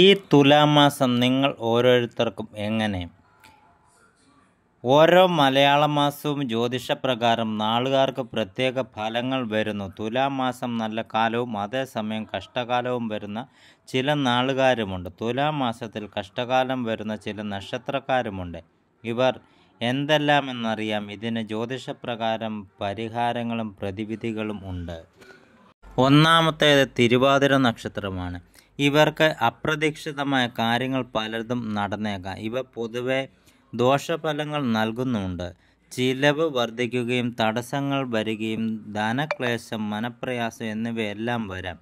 ഈ തുലാമാസം നിങ്ങൾ ഓരോരുത്തർക്കും എങ്ങനെ ഓരോ മലയാള മാസവും ജ്യോതിഷപ്രകാരം നാളുകാർക്ക് പ്രത്യേക ഫലങ്ങൾ വരുന്നു തുലാമാസം നല്ല കാലവും അതേസമയം കഷ്ടകാലവും വരുന്ന ചില നാളുകാരുമുണ്ട് തുലാമാസത്തിൽ കഷ്ടകാലം വരുന്ന ചില നക്ഷത്രക്കാരുമുണ്ട് ഇവർ എന്തെല്ലാമെന്നറിയാം ഇതിന് ജ്യോതിഷപ്രകാരം പരിഹാരങ്ങളും പ്രതിവിധികളും ഉണ്ട് ഒന്നാമത്തേത് തിരുവാതിര നക്ഷത്രമാണ് ഇവർക്ക് അപ്രതീക്ഷിതമായ കാര്യങ്ങൾ പലതും നടന്നേക്കാം ഇവ പൊതുവെ ദോഷഫലങ്ങൾ നൽകുന്നുണ്ട് ചിലവ് വർദ്ധിക്കുകയും തടസ്സങ്ങൾ വരികയും ധനക്ലേശം മനപ്രയാസം എന്നിവയെല്ലാം വരാം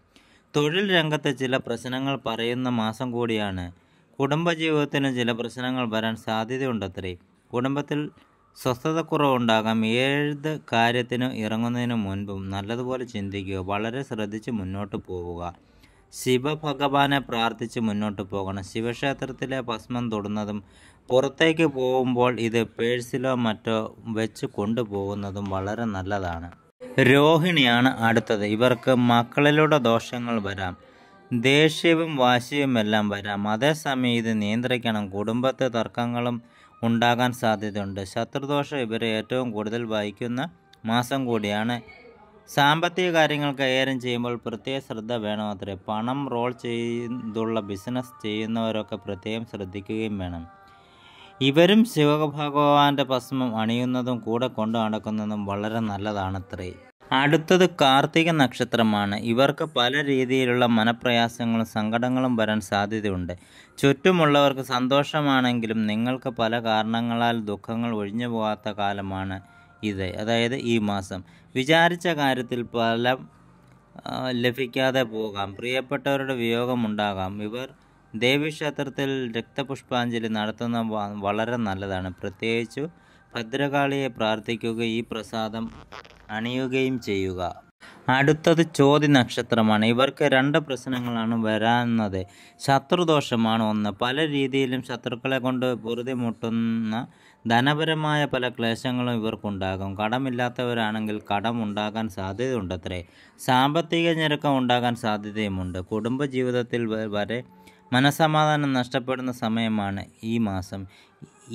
തൊഴിൽ രംഗത്ത് ചില പ്രശ്നങ്ങൾ പറയുന്ന മാസം കൂടിയാണ് കുടുംബജീവിതത്തിന് ചില പ്രശ്നങ്ങൾ വരാൻ സാധ്യതയുണ്ടത്രേ കുടുംബത്തിൽ സ്വസ്ഥതക്കുറവുണ്ടാകാം ഏത് കാര്യത്തിനും ഇറങ്ങുന്നതിന് മുൻപും നല്ലതുപോലെ ചിന്തിക്കുക വളരെ ശ്രദ്ധിച്ച് മുന്നോട്ട് പോവുക ശിവഭഗവാനെ പ്രാർത്ഥിച്ച് മുന്നോട്ട് പോകണം ശിവക്ഷേത്രത്തിലെ ഭസ്മം തൊടുന്നതും പുറത്തേക്ക് പോകുമ്പോൾ ഇത് പേഴ്സിലോ മറ്റോ വെച്ച് കൊണ്ടുപോകുന്നതും വളരെ നല്ലതാണ് രോഹിണിയാണ് അടുത്തത് ഇവർക്ക് മക്കളിലൂടെ ദോഷങ്ങൾ വരാം ദേഷ്യവും എല്ലാം വരാം അതേസമയം ഇത് നിയന്ത്രിക്കണം കുടുംബത്തെ തർക്കങ്ങളും ഉണ്ടാകാൻ സാധ്യതയുണ്ട് ശത്രുദോഷം ഇവരെ ഏറ്റവും കൂടുതൽ വഹിക്കുന്ന മാസം കൂടിയാണ് സാമ്പത്തിക കാര്യങ്ങൾ കൈകാര്യം ചെയ്യുമ്പോൾ പ്രത്യേക ശ്രദ്ധ വേണമത്രേ പണം റോൾ ചെയ്തുള്ള ബിസിനസ് ചെയ്യുന്നവരൊക്കെ പ്രത്യേകം ശ്രദ്ധിക്കുകയും വേണം ഇവരും ശിവഭഗവാന്റെ ഭസ്മം അണിയുന്നതും കൂടെ കൊണ്ടു നടക്കുന്നതും വളരെ നല്ലതാണത്രേ അടുത്തത് കാർത്തിക നക്ഷത്രമാണ് ഇവർക്ക് പല രീതിയിലുള്ള മനപ്രയാസങ്ങളും സങ്കടങ്ങളും വരാൻ സാധ്യതയുണ്ട് ചുറ്റുമുള്ളവർക്ക് സന്തോഷമാണെങ്കിലും നിങ്ങൾക്ക് പല കാരണങ്ങളാൽ ദുഃഖങ്ങൾ ഒഴിഞ്ഞു പോകാത്ത കാലമാണ് ഇത് അതായത് ഈ മാസം വിചാരിച്ച കാര്യത്തിൽ പല ലഭിക്കാതെ പോകാം പ്രിയപ്പെട്ടവരുടെ വിയോഗമുണ്ടാകാം ഇവർ ദേവീക്ഷേത്രത്തിൽ രക്തപുഷ്പാഞ്ജലി നടത്തുന്ന വളരെ നല്ലതാണ് പ്രത്യേകിച്ചു ഭദ്രകാളിയെ പ്രാർത്ഥിക്കുക ഈ പ്രസാദം അണിയുകയും ചെയ്യുക അടുത്തത് ചോതി നക്ഷത്രമാണ് ഇവർക്ക് രണ്ട് പ്രശ്നങ്ങളാണ് വരാവുന്നത് ശത്രുദോഷമാണ് ഒന്ന് പല രീതിയിലും ശത്രുക്കളെ കൊണ്ട് പൊറുതി മുട്ടുന്ന ധനപരമായ പല ക്ലേശങ്ങളും ഇവർക്കുണ്ടാകും കടമില്ലാത്തവരാണെങ്കിൽ കടം ഉണ്ടാകാൻ സാധ്യതയുണ്ടത്രേ സാമ്പത്തിക ഞെരുക്കം ഉണ്ടാകാൻ സാധ്യതയുമുണ്ട് കുടുംബജീവിതത്തിൽ വരെ മനസമാധാനം നഷ്ടപ്പെടുന്ന സമയമാണ് ഈ മാസം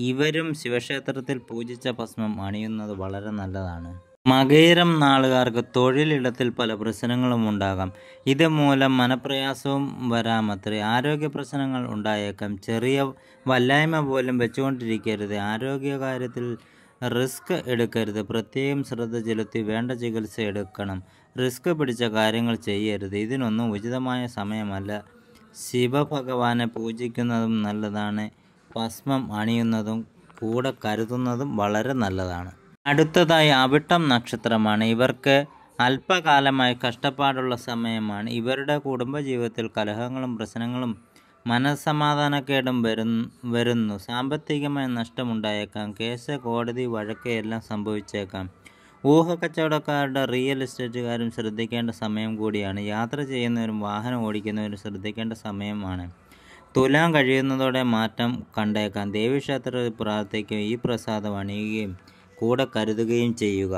ഇവരും ശിവക്ഷേത്രത്തിൽ പൂജിച്ച ഭസ്മം അണിയുന്നത് വളരെ നല്ലതാണ് മകയിരം നാളുകാർക്ക് തൊഴിലിടത്തിൽ പല പ്രശ്നങ്ങളും ഉണ്ടാകാം ഇത് മൂലം മനപ്രയാസവും വരാമത്രേ ആരോഗ്യ പ്രശ്നങ്ങൾ ഉണ്ടായേക്കാം ചെറിയ വല്ലായ്മ പോലും വെച്ചുകൊണ്ടിരിക്കരുത് ആരോഗ്യകാര്യത്തിൽ റിസ്ക് എടുക്കരുത് പ്രത്യേകം ശ്രദ്ധ ചെലുത്തി വേണ്ട ചികിത്സ എടുക്കണം റിസ്ക് പിടിച്ച കാര്യങ്ങൾ ചെയ്യരുത് ഇതിനൊന്നും ഉചിതമായ സമയമല്ല ശിവഭഗവാനെ പൂജിക്കുന്നതും നല്ലതാണ് ഭസ്മം അണിയുന്നതും കൂടെ കരുതുന്നതും വളരെ നല്ലതാണ് അടുത്തതായി അവിട്ടം നക്ഷത്രമാണ് ഇവർക്ക് അല്പകാലമായി കഷ്ടപ്പാടുള്ള സമയമാണ് ഇവരുടെ കുടുംബജീവിതത്തിൽ കലഹങ്ങളും പ്രശ്നങ്ങളും മനസ്സമാധാനക്കേടും വരും വരുന്നു സാമ്പത്തികമായ നഷ്ടമുണ്ടായേക്കാം കേസ് കോടതി വഴക്ക് എല്ലാം സംഭവിച്ചേക്കാം കച്ചവടക്കാരുടെ റിയൽ എസ്റ്റേറ്റുകാരും ശ്രദ്ധിക്കേണ്ട സമയം കൂടിയാണ് യാത്ര ചെയ്യുന്നവരും വാഹനം ഓടിക്കുന്നവരും ശ്രദ്ധിക്കേണ്ട സമയമാണ് തുലാം കഴിയുന്നതോടെ മാറ്റം കണ്ടേക്കാം ദേവീക്ഷേത്ര പ്രാർത്ഥിക്കുകയും ഈ പ്രസാദം അണിയുകയും കൂടെ കരുതുകയും ചെയ്യുക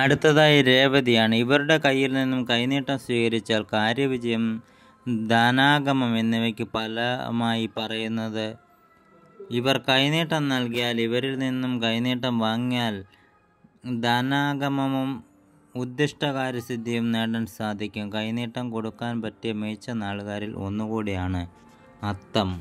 അടുത്തതായി രേവതിയാണ് ഇവരുടെ കയ്യിൽ നിന്നും കൈനീട്ടം സ്വീകരിച്ചാൽ കാര്യവിജയം ധനാഗമം എന്നിവയ്ക്ക് ഫലമായി പറയുന്നത് ഇവർ കൈനീട്ടം നൽകിയാൽ ഇവരിൽ നിന്നും കൈനീട്ടം വാങ്ങിയാൽ ധനാഗമവും ഉദ്ദിഷ്ടകാര്യസിദ്ധിയും നേടാൻ സാധിക്കും കൈനീട്ടം കൊടുക്കാൻ പറ്റിയ മികച്ച നാളുകാരിൽ ഒന്നുകൂടിയാണ് അത്തം